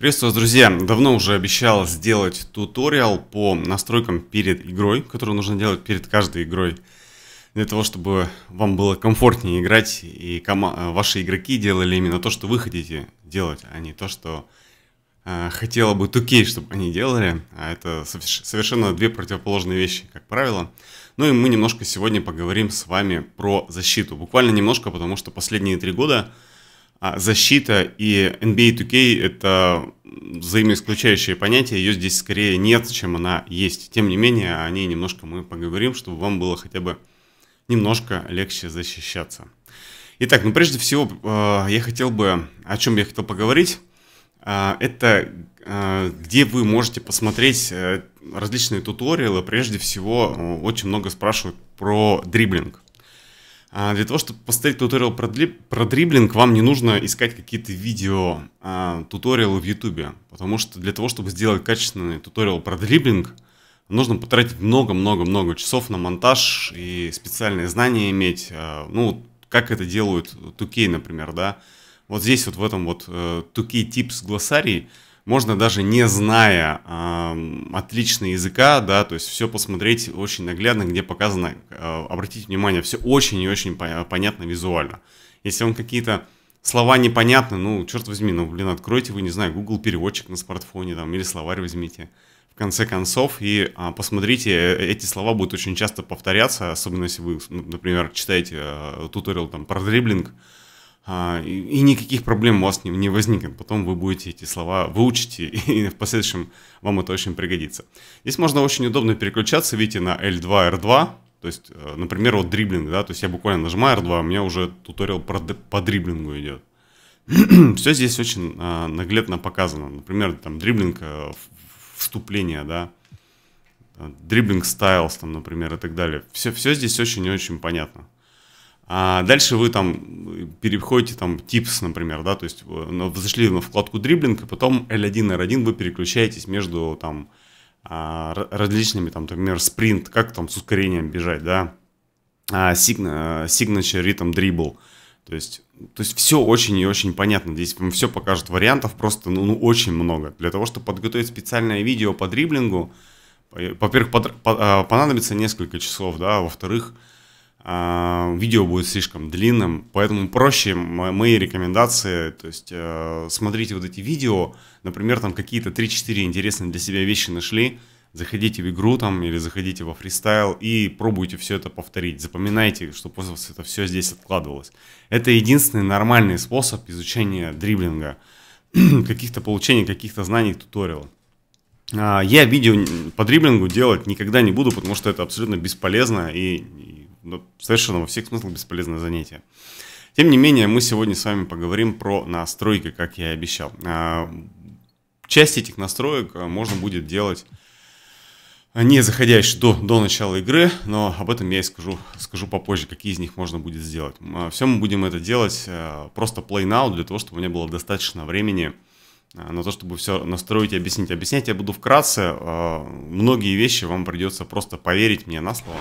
Приветствую вас, друзья! Давно уже обещал сделать туториал по настройкам перед игрой, которую нужно делать перед каждой игрой, для того, чтобы вам было комфортнее играть, и э, ваши игроки делали именно то, что вы хотите делать, а не то, что э, хотела бы Тукей, чтобы они делали, а это совершенно две противоположные вещи, как правило. Ну и мы немножко сегодня поговорим с вами про защиту, буквально немножко, потому что последние три года – а, защита и NBA 2K – это взаимоисключающие понятия, ее здесь скорее нет, чем она есть. Тем не менее, о ней немножко мы поговорим, чтобы вам было хотя бы немножко легче защищаться. Итак, ну прежде всего, а, я хотел бы, о чем я хотел поговорить, а, это где вы можете посмотреть э, различные туториалы. Прежде всего, очень много спрашивают про дриблинг. А, для того, чтобы поставить туториал про дриблинг, вам не нужно искать какие-то видео а, туториалы в YouTube. Потому что для того, чтобы сделать качественный туториал про дриблинг, нужно потратить много-много-много часов на монтаж и специальные знания иметь. А, ну, как это делают 2K, например, да. Вот здесь вот в этом вот 2K э, Tips глоссарии можно даже не зная э, отлично языка, да, то есть все посмотреть очень наглядно, где показано, э, обратите внимание, все очень и очень понятно визуально. Если вам какие-то слова непонятны, ну, черт возьми, ну, блин, откройте вы, не знаю, Google переводчик на смартфоне там или словарь возьмите в конце концов, и а, посмотрите, э, эти слова будут очень часто повторяться, особенно если вы, ну, например, читаете а, туториал там про дриблинг, а, и никаких проблем у вас не возникнет. Потом вы будете эти слова выучите, и в последующем вам это очень пригодится. Здесь можно очень удобно переключаться, видите, на L2, R2. То есть, э, например, вот дриблинг, да, то есть я буквально нажимаю R2, у меня уже туториал по дриблингу идет. Все здесь очень э, наглядно показано. Например, там дриблинг э, вступления, да, дриблинг стайлс, там, например, и так далее. Все, все здесь очень и очень понятно. А дальше вы там переходите там типс, например, да, то есть вы э, ну, зашли на вкладку дриблинг, и потом L1, R1 вы переключаетесь между там а, различными, там, например, спринт, как там с ускорением бежать, да, а, э, signature, ритм, дрибл, то есть, то есть все очень и очень понятно. Здесь вам все покажут вариантов просто ну, ну очень много. Для того, чтобы подготовить специальное видео по дриблингу, во-первых, э, понадобится несколько часов, да, во-вторых, а, видео будет слишком длинным, поэтому проще мои рекомендации, то есть э, смотрите вот эти видео, например, там какие-то 3-4 интересные для себя вещи нашли, заходите в игру там или заходите во фристайл и пробуйте все это повторить. Запоминайте, чтобы у вас это все здесь откладывалось. Это единственный нормальный способ изучения дриблинга, каких-то получения каких-то знаний, туториала. Я видео по дриблингу делать никогда не буду, потому что это абсолютно бесполезно и ну, совершенно во всех смыслах бесполезное занятие. Тем не менее, мы сегодня с вами поговорим про настройки, как я и обещал. А, часть этих настроек а, можно будет делать а, не заходя до, до начала игры, но об этом я и скажу, скажу попозже, какие из них можно будет сделать. Все мы будем это делать просто play now, для того, чтобы у меня было достаточно времени на то, чтобы все настроить и объяснить. Объяснять я буду вкратце, многие вещи вам придется просто поверить мне на слово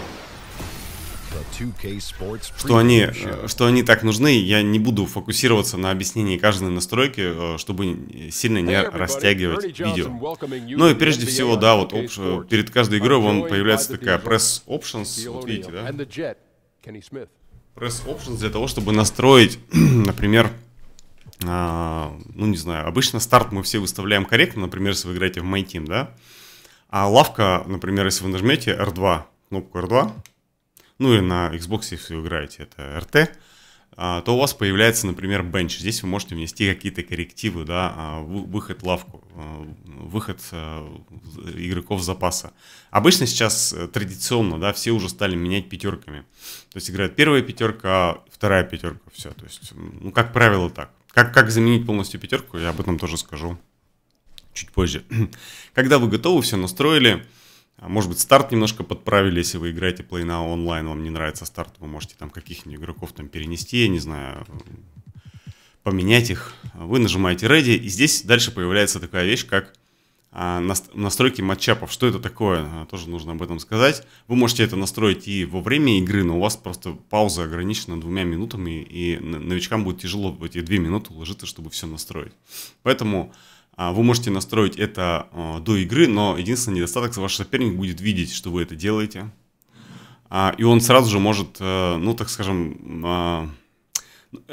что они, э, что они так нужны, я не буду фокусироваться на объяснении каждой настройки, э, чтобы сильно не растягивать видео. Ну и прежде всего, да, вот э, перед каждой игрой вон появляется такая Press Options, вот видите, да? Press Options для того, чтобы настроить, например, а, ну не знаю, обычно старт мы все выставляем корректно, например, если вы играете в My Team, да? А лавка, например, если вы нажмете R2, кнопку R2, ну и на Xbox, если вы играете, это RT, а, то у вас появляется, например, бенч. Здесь вы можете внести какие-то коррективы, да, а, выход лавку, а, выход игроков запаса. Обычно сейчас э, традиционно, да, все уже стали менять пятерками. То есть играет первая пятерка, вторая пятерка, все. То есть, ну, как правило, так. Как, как заменить полностью пятерку, я об этом тоже скажу чуть позже. Когда вы готовы, все настроили, а, может быть, старт немножко подправили, если вы играете Play Now онлайн, вам не нравится старт, вы можете там каких-нибудь игроков там перенести, я не знаю, поменять их. Вы нажимаете Ready, и здесь дальше появляется такая вещь, как а, настройки матчапов. Что это такое? А, тоже нужно об этом сказать. Вы можете это настроить и во время игры, но у вас просто пауза ограничена двумя минутами, и новичкам будет тяжело в эти две минуты уложиться, чтобы все настроить. Поэтому а, вы можете настроить это а, до игры, но единственный недостаток, ваш соперник будет видеть, что вы это делаете. А, и он сразу же может, э, ну так скажем,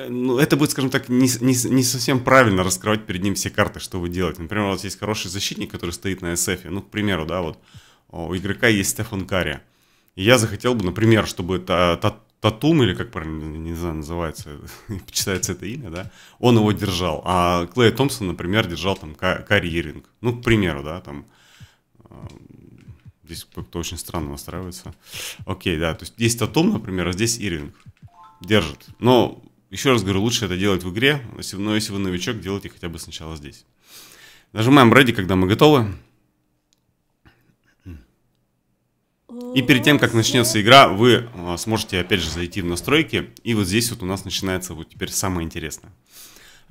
ну, это будет, скажем так, не, не, не совсем правильно раскрывать перед ним все карты, что вы делаете. Например, у вас есть хороший защитник, который стоит на SF. Ну, к примеру, да, вот у игрока есть Стефан Карри. И я захотел бы, например, чтобы та, та, Татум, или как правильно, не знаю, называется, читается это имя, да, он его держал. А Клей Томпсон, например, держал там карьеринг. Ну, к примеру, да, там, а, здесь кто-то очень странно настраивается. Окей, да, то есть есть Татум, например, а здесь Иринг. Держит. Но, еще раз говорю, лучше это делать в игре, но если вы новичок, делайте хотя бы сначала здесь. Нажимаем ready, когда мы готовы. И перед тем, как начнется игра, вы а, сможете опять же зайти в настройки. И вот здесь вот у нас начинается вот теперь самое интересное.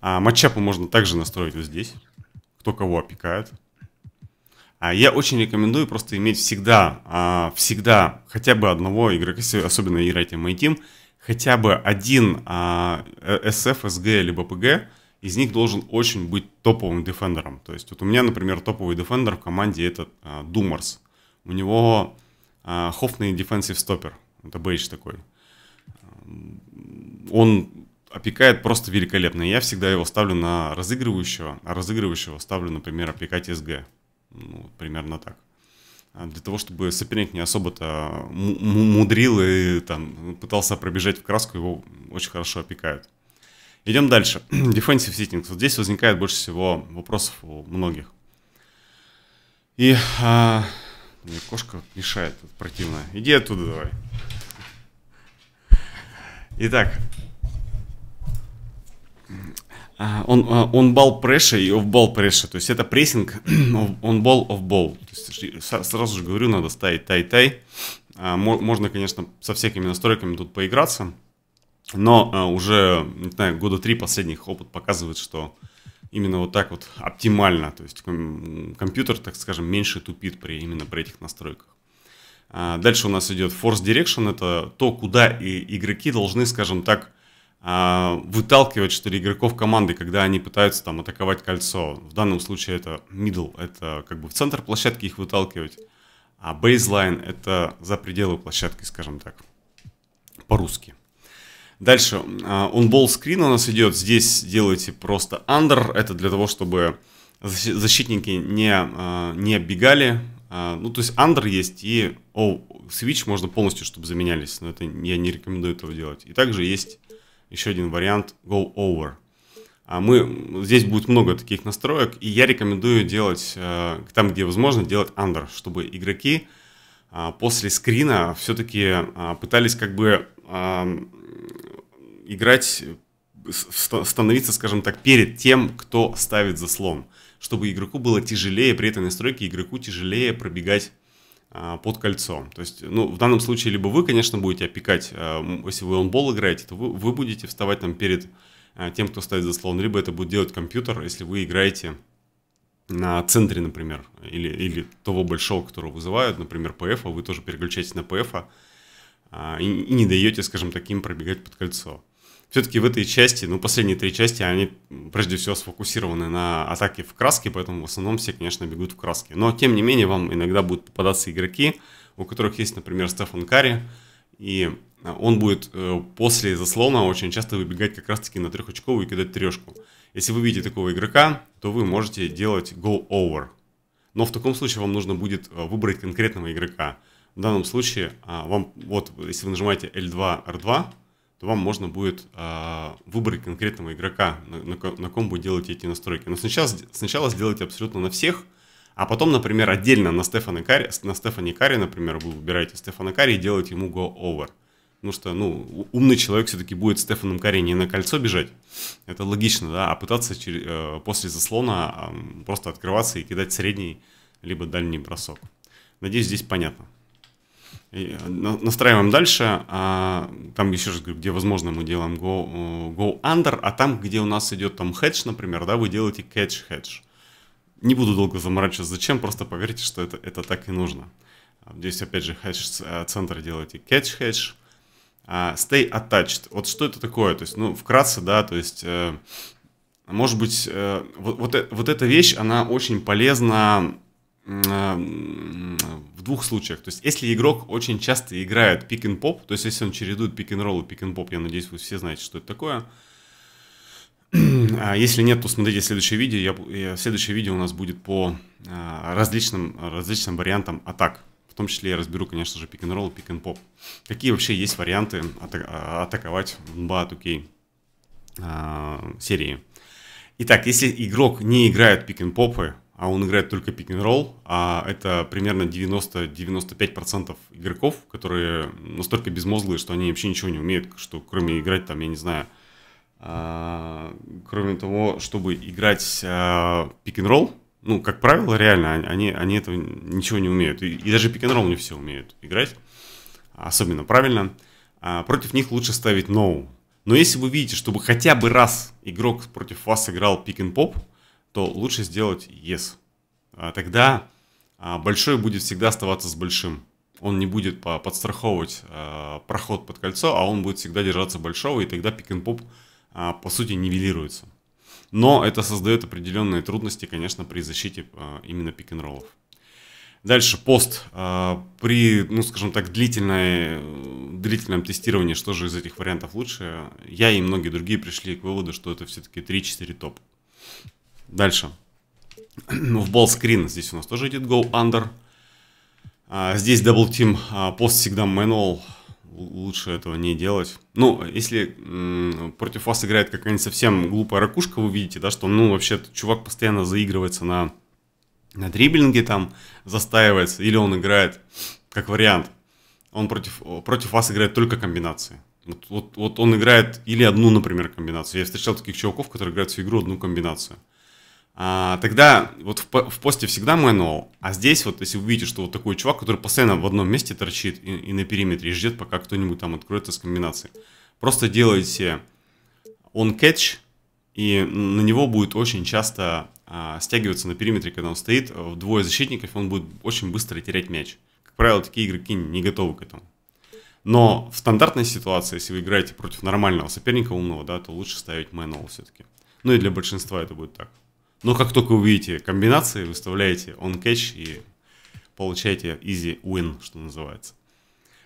А, матчапы можно также настроить вот здесь. Кто кого опекает. А я очень рекомендую просто иметь всегда, а, всегда хотя бы одного игрока, особенно играете в My Team, хотя бы один а, SF, э, SG либо PG, из них должен очень быть топовым дефендером. То есть вот у меня, например, топовый дефендер в команде это а, Думарс. У него а, Хоффный дефенсив стопер, Это бейдж такой. Он опекает просто великолепно. Я всегда его ставлю на разыгрывающего, а разыгрывающего ставлю, например, опекать СГ. Ну, примерно так. А для того, чтобы соперник не особо-то мудрил и там пытался пробежать в краску, его очень хорошо опекают. Идем дальше. Дефенсив Sitting. Вот здесь возникает больше всего вопросов у многих. И а, мне кошка мешает, тут противно. Иди оттуда давай. Итак. А, он, а, он бал преша и бал преша. То есть это прессинг он бал бал. Сразу же говорю, надо ставить тай-тай. А, можно, конечно, со всякими настройками тут поиграться. Но уже, не знаю, года три последних опыт показывает, что именно вот так вот оптимально. То есть компьютер, так скажем, меньше тупит при, именно при этих настройках. А, дальше у нас идет Force Direction, это то, куда и игроки должны, скажем так, а, выталкивать, что ли, игроков команды, когда они пытаются там атаковать кольцо. В данном случае это middle, это как бы в центр площадки их выталкивать, а baseline это за пределы площадки, скажем так, по-русски. Дальше, он болл скрин у нас идет, здесь делайте просто under, это для того, чтобы защитники не, а, не бегали, а, ну, то есть under есть и switch можно полностью, чтобы заменялись, но это я не рекомендую этого делать. И также есть еще один вариант go over. А мы, здесь будет много таких настроек, и я рекомендую делать, а, там где возможно, делать under, чтобы игроки после скрина все-таки пытались как бы играть, э, становиться, скажем так, перед тем, кто ставит заслон. Чтобы игроку было тяжелее, при этой настройке игроку тяжелее пробегать а, под кольцом. То есть, ну, в данном случае либо вы, конечно, будете опекать, а, если вы онбол играете, то вы, вы будете вставать там перед а, тем, кто ставит заслон, либо это будет делать компьютер, если вы играете на центре, например, или, или того большого, которого вызывают, например, ПФ, вы тоже переключаетесь на ПФ, и, и не даете, скажем, так, им пробегать под кольцо все-таки в этой части, ну, последние три части, они прежде всего сфокусированы на атаке в краске, поэтому в основном все, конечно, бегут в краске. Но, тем не менее, вам иногда будут попадаться игроки, у которых есть, например, Стефан Карри, и э, он будет э, после заслона очень часто выбегать как раз-таки на трехочковую и кидать трешку. Если вы видите такого игрока, то вы можете делать go over. Но в таком случае вам нужно будет э, выбрать конкретного игрока. В данном случае, а, вам, вот, если вы нажимаете L2, R2, то вам можно будет э, выбрать конкретного игрока, на, на, на ком будет делать эти настройки. Но сначала, сначала сделайте абсолютно на всех, а потом, например, отдельно на Стефане Карри, на Стефане Карри, например, вы выбираете Стефана Карри и делаете ему go over. Потому ну что, ну, умный человек все-таки будет Стефаном Карри не на кольцо бежать, это логично, да, а пытаться через, э, после заслона э, просто открываться и кидать средний либо дальний бросок. Надеюсь, здесь понятно. Э, настраиваем дальше, а, там еще раз говорю, где возможно мы делаем go, э, go under, а там, где у нас идет там хедж, например, да, вы делаете catch hedge Не буду долго заморачиваться, зачем, просто поверьте, что это, это так и нужно. А здесь опять же хедж э, центр делаете catch hedge а, stay attached. Вот что это такое? То есть, ну, вкратце, да, то есть, может быть, вот, вот, вот эта вещь, она очень полезна Э, в двух случаях. То есть, если игрок очень часто играет пик н поп то есть, если он чередует пик н ролл и пик н поп я надеюсь, вы все знаете, что это такое. А если нет, то смотрите следующее видео. Я, я, следующее видео у нас будет по а, различным, различным вариантам атак. В том числе я разберу, конечно же, пик н ролл и пик н поп Какие вообще есть варианты ата- а, атаковать в NBA 2 а, серии. Итак, если игрок не играет пик н попы а он играет только пик-н-ролл, а это примерно 90-95% игроков, которые настолько безмозглые, что они вообще ничего не умеют, что кроме играть там, я не знаю, а, кроме того, чтобы играть а, пик-н-ролл, ну, как правило, реально, а, они, они этого ничего не умеют. И, и даже пик-н-ролл не все умеют играть, особенно правильно. А, против них лучше ставить ноу. No. Но если вы видите, чтобы хотя бы раз игрок против вас играл пик-н-поп, поп то лучше сделать yes. А тогда а, большой будет всегда оставаться с большим. Он не будет подстраховывать а, проход под кольцо, а он будет всегда держаться большого, и тогда пик-н-поп по сути нивелируется. Но это создает определенные трудности, конечно, при защите именно пик-н-роллов. Дальше пост. При, ну скажем так, длительной, длительном тестировании, что же из этих вариантов лучше, я и многие другие пришли к выводу, что это все-таки 3-4 топ. Дальше. Ну, в ball screen здесь у нас тоже идет go under. А, здесь double team а, всегда manual. Лучше этого не делать. Ну, если против вас играет какая-нибудь совсем глупая ракушка, вы видите, да, что, ну, вообще чувак постоянно заигрывается на, на дриблинге там, застаивается, или он играет, как вариант, он против, против вас играет только комбинации. Вот, вот, вот он играет или одну, например, комбинацию. Я встречал таких чуваков, которые играют всю игру одну комбинацию а, тогда вот в, в посте всегда manual, а здесь вот если вы видите, что вот такой чувак, который постоянно в одном месте торчит и, и на периметре и ждет, пока кто-нибудь там откроется с комбинацией, просто делаете он catch, и на него будет очень часто а, стягиваться на периметре, когда он стоит, двое защитников, он будет очень быстро терять мяч. Как правило, такие игроки не готовы к этому. Но в стандартной ситуации, если вы играете против нормального соперника умного, да, то лучше ставить manual все-таки. Ну и для большинства это будет так. Но как только вы видите комбинации, выставляете on catch и получаете easy win, что называется.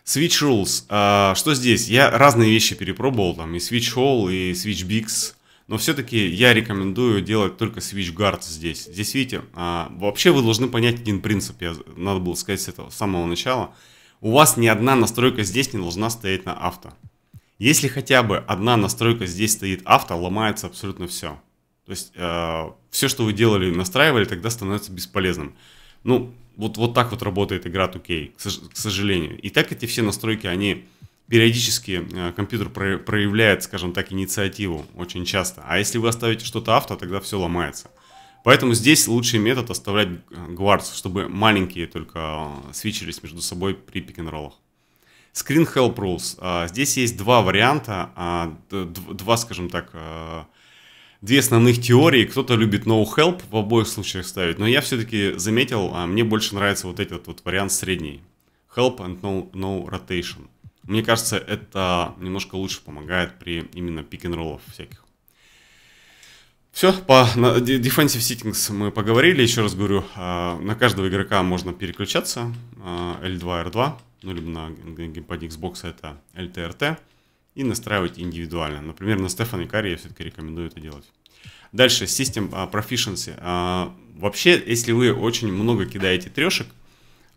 Switch Rules. А, что здесь? Я разные вещи перепробовал, там и Switch Hall, и Switch Bigs, но все-таки я рекомендую делать только Switch Guard здесь. Здесь, видите, а, вообще вы должны понять один принцип, я, надо было сказать с этого с самого начала. У вас ни одна настройка здесь не должна стоять на авто. Если хотя бы одна настройка здесь стоит авто, ломается абсолютно все. То есть э, все, что вы делали, настраивали, тогда становится бесполезным. Ну, вот, вот так вот работает игра 2K, к сожалению. И так эти все настройки, они периодически э, компьютер про, проявляет, скажем так, инициативу очень часто. А если вы оставите что-то авто, тогда все ломается. Поэтому здесь лучший метод оставлять э, гвардс, чтобы маленькие только э, свечились между собой при пик-н-роллах. Screen Help Rules. А, здесь есть два варианта, а, два, скажем так, э, две основных теории. Кто-то любит no help в обоих случаях ставить, но я все-таки заметил, а мне больше нравится вот этот вот вариант средний. Help and no, no rotation. Мне кажется, это немножко лучше помогает при именно пик-н-роллов всяких. Все, по Defensive Settings мы поговорили. Еще раз говорю, а, на каждого игрока можно переключаться. А, L2, R2, ну, либо на геймпаде Xbox это LTRT и настраивать индивидуально. Например, на Стефане Карри я все-таки рекомендую это делать. Дальше, System а, Proficiency. А, вообще, если вы очень много кидаете трешек,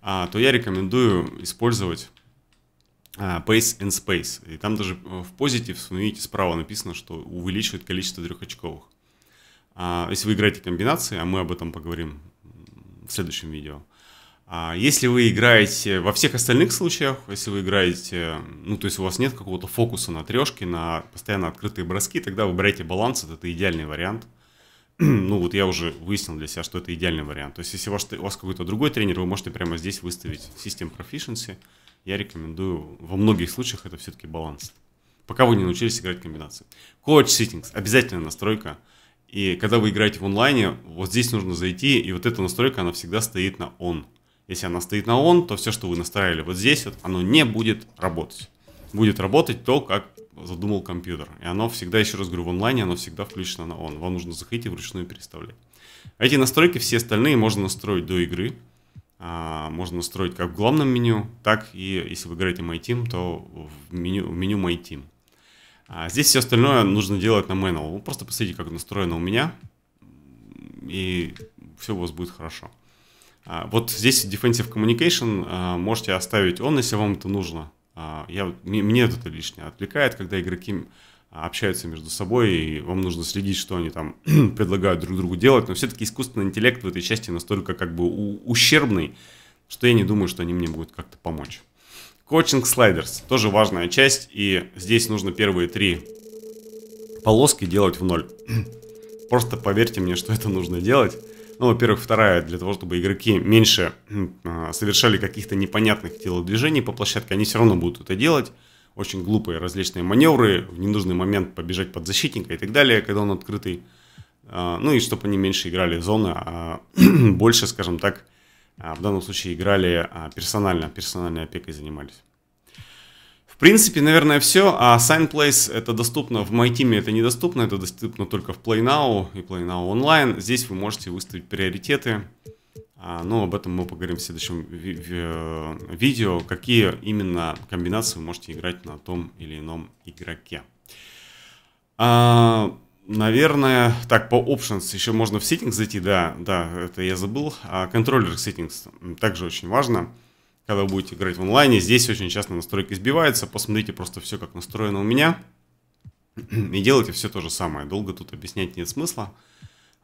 а, то я рекомендую использовать Pace and Space. И там даже э, в позитив, видите справа написано, что увеличивает количество трехочковых. Если вы играете комбинации, а мы об этом поговорим в следующем видео. А если вы играете во всех остальных случаях, если вы играете, ну, то есть у вас нет какого-то фокуса на трешке, на постоянно открытые броски, тогда вы выбирайте баланс, это это идеальный вариант. ну, вот я уже выяснил для себя, что это идеальный вариант. То есть, если у вас, у вас какой-то другой тренер, вы можете прямо здесь выставить System Proficiency. Я рекомендую, во многих случаях это все-таки баланс. Пока вы не научились играть комбинации. Coach Settings, обязательная настройка. И когда вы играете в онлайне, вот здесь нужно зайти, и вот эта настройка, она всегда стоит на on. Если она стоит на он, то все, что вы настраивали вот здесь, вот, оно не будет работать. Будет работать то, как задумал компьютер. И оно всегда, еще раз говорю, в онлайне оно всегда включено на он. Вам нужно заходить и вручную переставлять. Эти настройки, все остальные, можно настроить до игры. А, можно настроить как в главном меню, так и, если вы играете My Team, то в меню, в меню My Team. А здесь все остальное нужно делать на manual. Вы просто посмотрите, как настроено у меня, и все у вас будет хорошо. А, вот здесь Defensive Communication а, можете оставить он, если вам это нужно. А, я, мне это лишнее отвлекает, когда игроки общаются между собой, и вам нужно следить, что они там предлагают друг другу делать. Но все-таки искусственный интеллект в этой части настолько как бы ущербный, что я не думаю, что они мне будут как-то помочь. Коучинг слайдерс тоже важная часть, и здесь нужно первые три полоски делать в ноль. Просто поверьте мне, что это нужно делать. Ну, во-первых, вторая, для того, чтобы игроки меньше а, совершали каких-то непонятных телодвижений по площадке, они все равно будут это делать. Очень глупые различные маневры, в ненужный момент побежать под защитника и так далее, когда он открытый. А, ну и чтобы они меньше играли зоны, а больше, скажем так, а, в данном случае играли персонально, персональной опекой занимались. В принципе, наверное, все. А Sign Place это доступно, в MyTeam это недоступно, это доступно только в PlayNow и PlayNow Online. Здесь вы можете выставить приоритеты. А, но об этом мы поговорим в следующем э, видео, какие именно комбинации вы можете играть на том или ином игроке. А, наверное, так, по options еще можно в settings зайти, да, да, это я забыл. А контроллер settings также очень важно когда вы будете играть в онлайне. Здесь очень часто настройка избивается. Посмотрите просто все, как настроено у меня. И делайте все то же самое. Долго тут объяснять нет смысла.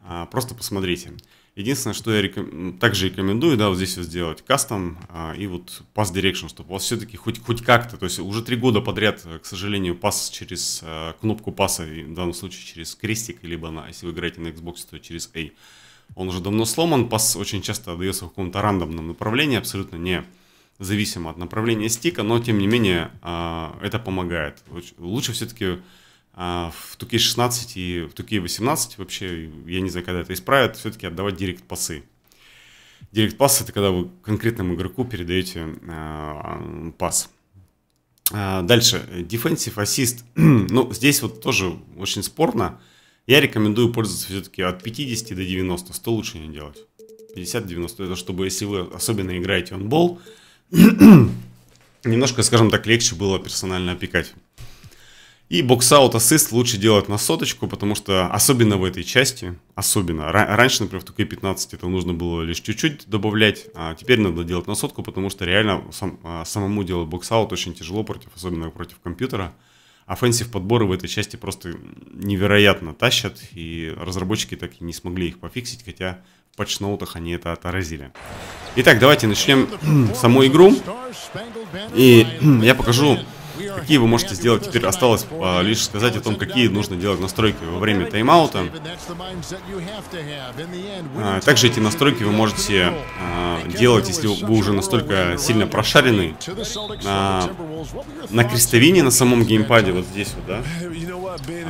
А, просто посмотрите. Единственное, что я реком... также рекомендую, да, вот здесь вот сделать кастом а, и вот pass direction, чтобы у вас все-таки хоть, хоть как-то, то есть уже три года подряд, э, к сожалению, пас через а, кнопку паса, в данном случае через крестик, либо на, если вы играете на Xbox, то через A, он уже давно сломан, пас очень часто отдается в каком-то рандомном направлении, абсолютно не зависимо от направления стика, но тем не менее а, это помогает. Лучше все-таки а, в туке 16 и в туке 18 вообще, я не знаю, когда это исправят, все-таки отдавать директ-пасы. Директ-пас – это когда вы конкретному игроку передаете а, пас. Дальше, дефенсив ассист. ну, здесь вот тоже очень спорно. Я рекомендую пользоваться все-таки от 50 до 90. 100 лучше не делать. 50-90, это чтобы, если вы особенно играете онбол, ball немножко, скажем так, легче было персонально опекать. И бокс-аут ассист лучше делать на соточку, потому что особенно в этой части, особенно, раньше, например, в ТК-15 это нужно было лишь чуть-чуть добавлять, а теперь надо делать на сотку, потому что реально сам, а, самому делать бокс-аут очень тяжело против, особенно против компьютера. Офенсив подборы в этой части просто невероятно тащат, и разработчики так и не смогли их пофиксить, хотя патчноутах они это отразили. Итак, давайте начнем саму игру. И я покажу Какие вы можете сделать теперь? Осталось а, лишь сказать о том, какие нужно делать настройки во время тайм-аута. А, также эти настройки вы можете а, делать, если вы уже настолько сильно прошарены на, на крестовине, на самом геймпаде, вот здесь вот, да.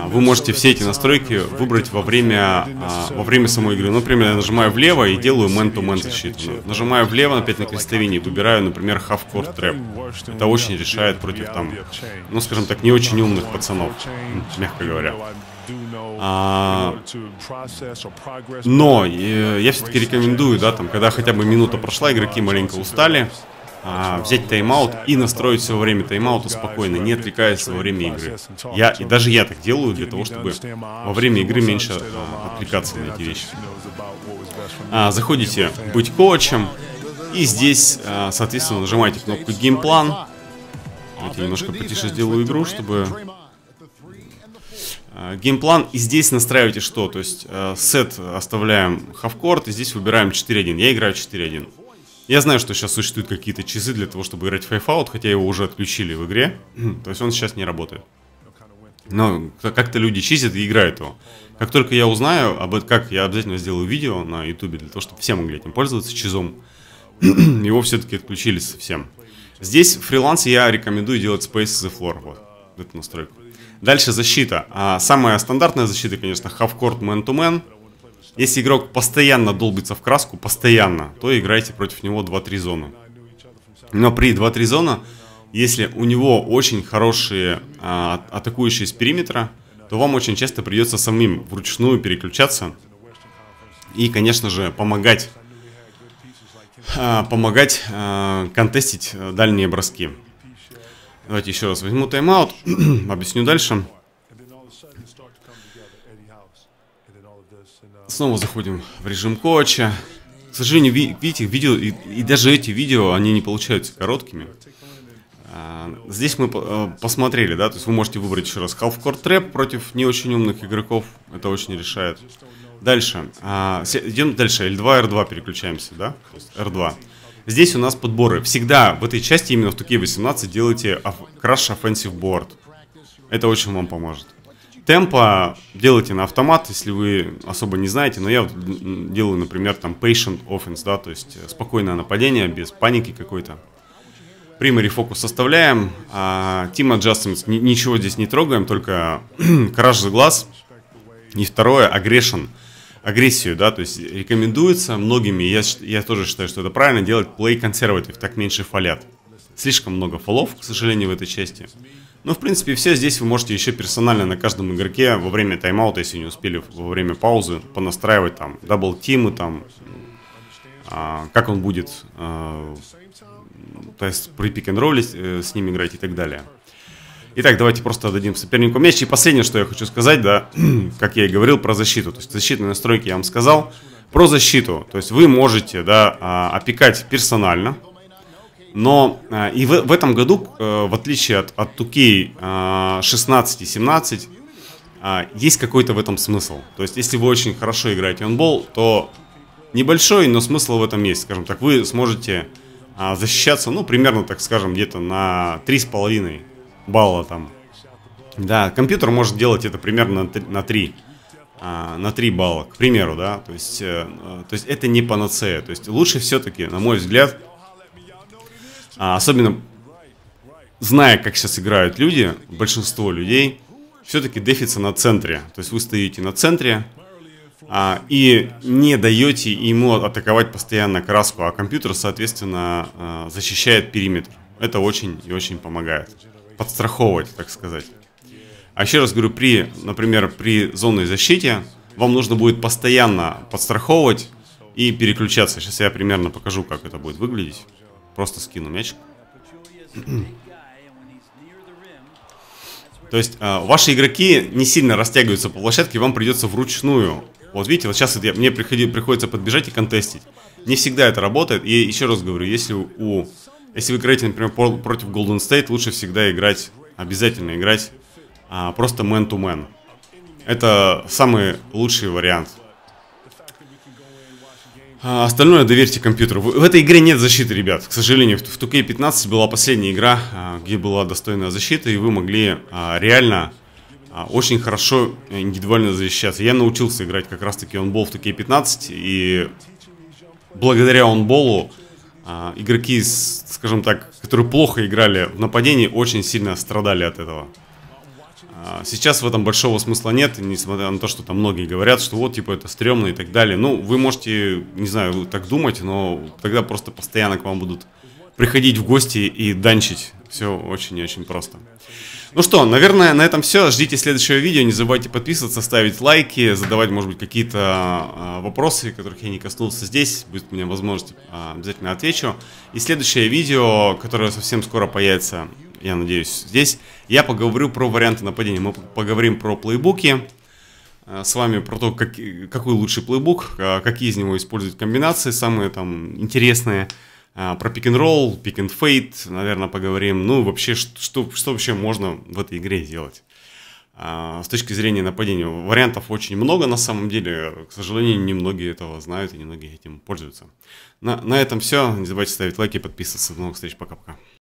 А, вы можете все эти настройки выбрать во время, а, во время самой игры. Например, я нажимаю влево и делаю man to -man защиту. Нажимаю влево опять на крестовине и выбираю, например, half-court trap. Это очень решает против там ну, скажем так, не очень умных пацанов, мягко говоря. А, но э, я все-таки рекомендую, да, там, когда хотя бы минута прошла, игроки маленько устали, а, взять тайм-аут и настроить все время тайм-аута спокойно, не отвлекаясь во время игры. Я, и даже я так делаю для того, чтобы во время игры меньше а, отвлекаться на эти вещи. А, заходите «Быть коучем», и здесь, э, соответственно, нажимаете кнопку «Геймплан», Давайте немножко потише сделаю игру, чтобы... Э, геймплан и здесь настраиваете что? То есть э, сет оставляем хавкорд и здесь выбираем 4-1. Я играю 4-1. Я знаю, что сейчас существуют какие-то часы для того, чтобы играть в Out, хотя его уже отключили в игре. То есть он сейчас не работает. Но как-то люди чистят и играют его. Как только я узнаю об этом, как я обязательно сделаю видео на ютубе для того, чтобы все могли этим пользоваться, чизом. его все-таки отключили совсем. Здесь фриланс я рекомендую делать Space the Floor, вот, эту настройку. Дальше защита. А, самая стандартная защита, конечно, half-court man-to-man. Если игрок постоянно долбится в краску, постоянно, то играйте против него 2-3 зоны. Но при 2-3 зона, если у него очень хорошие а, атакующие с периметра, то вам очень часто придется самим вручную переключаться и, конечно же, помогать а, помогать а, контестить э, дальние броски. Давайте еще раз возьму тайм-аут, объясню дальше. Снова заходим в режим коуча. К сожалению, видите, видео и, и даже эти видео, они не получаются короткими. А, здесь мы э, посмотрели, да, то есть вы можете выбрать еще раз Half-Court Trap против не очень умных игроков, это очень решает. Дальше. А, идем дальше. L2, R2 переключаемся, да? R2. Здесь у нас подборы. Всегда в этой части, именно в туке 18, делайте Crash Offensive Board. Это очень вам поможет. Темпа делайте на автомат, если вы особо не знаете, но я делаю, например, там patient offense, да, то есть э, спокойное нападение, без паники какой-то. Primary фокус составляем, а team adjustments ничего здесь не трогаем, только краш за глаз. И второе, агрессион агрессию, да, то есть рекомендуется многими, я, я тоже считаю, что это правильно, делать play conservative, так меньше фолят. Слишком много фолов, к сожалению, в этой части. Но в принципе, все здесь вы можете еще персонально на каждом игроке во время тайм-аута, если не успели, во время паузы, понастраивать там дабл-тимы, там, а, как он будет, а, то есть при пик-н-ролле э, с ним играть и так далее. Итак, давайте просто дадим сопернику мяч. И последнее, что я хочу сказать, да, как я и говорил про защиту. То есть защитные настройки я вам сказал. Про защиту. То есть вы можете, да, а, опекать персонально. Но а, и в, в этом году, э, в отличие от, от Тукей 16 а, и 17, есть какой-то в этом смысл. То есть, если вы очень хорошо играете онбол, то небольшой, но смысл в этом есть. Скажем так, вы сможете защищаться, ну, примерно, так скажем, где-то на 3,5 балла там. Да, компьютер может делать это примерно на 3 а, на 3 балла, к примеру, да, то есть, э, э, то есть это не панацея, то есть лучше все-таки, на мой взгляд, а, особенно зная, как сейчас играют люди, большинство людей, все-таки дефится на центре, то есть вы стоите на центре а, и не даете ему атаковать постоянно краску, а компьютер, соответственно, э, защищает периметр. Это очень и очень помогает подстраховывать, так сказать. А еще раз говорю, при, например, при зонной защите вам нужно будет постоянно подстраховывать и переключаться. Сейчас я примерно покажу, как это будет выглядеть. Просто скину мяч. То есть э, ваши игроки не сильно растягиваются по площадке, вам придется вручную. Вот видите, вот сейчас я, мне приходи, приходится подбежать и контестить. Не всегда это работает. И еще раз говорю, если у если вы играете, например, против Golden State, лучше всегда играть, обязательно играть а, просто man-to-man. -man. Это самый лучший вариант. А остальное доверьте компьютеру. В этой игре нет защиты, ребят. К сожалению, в 2K15 была последняя игра, а, где была достойная защита, и вы могли а, реально а, очень хорошо индивидуально защищаться. Я научился играть как раз-таки онбол в 2K15, и благодаря онболу а, игроки, скажем так, которые плохо играли в нападении, очень сильно страдали от этого. А, сейчас в этом большого смысла нет, несмотря на то, что там многие говорят, что вот, типа, это стрёмно и так далее. Ну, вы можете, не знаю, так думать, но тогда просто постоянно к вам будут приходить в гости и данчить все очень и очень просто. Ну что, наверное, на этом все. Ждите следующего видео. Не забывайте подписываться, ставить лайки, задавать, может быть, какие-то а, вопросы, которых я не коснулся здесь. Будет у меня возможность, а, обязательно отвечу. И следующее видео, которое совсем скоро появится, я надеюсь, здесь, я поговорю про варианты нападения. Мы поговорим про плейбуки а, с вами про то, как, какой лучший плейбук, какие из него использовать комбинации, самые там интересные. А, про пик-н-ролл, пик-н-фейт, наверное, поговорим. Ну, вообще, что, что вообще можно в этой игре сделать? А, с точки зрения нападения вариантов очень много на самом деле. К сожалению, немногие этого знают и немногие этим пользуются. На, на этом все. Не забывайте ставить лайки, подписываться. До новых встреч. Пока-пока.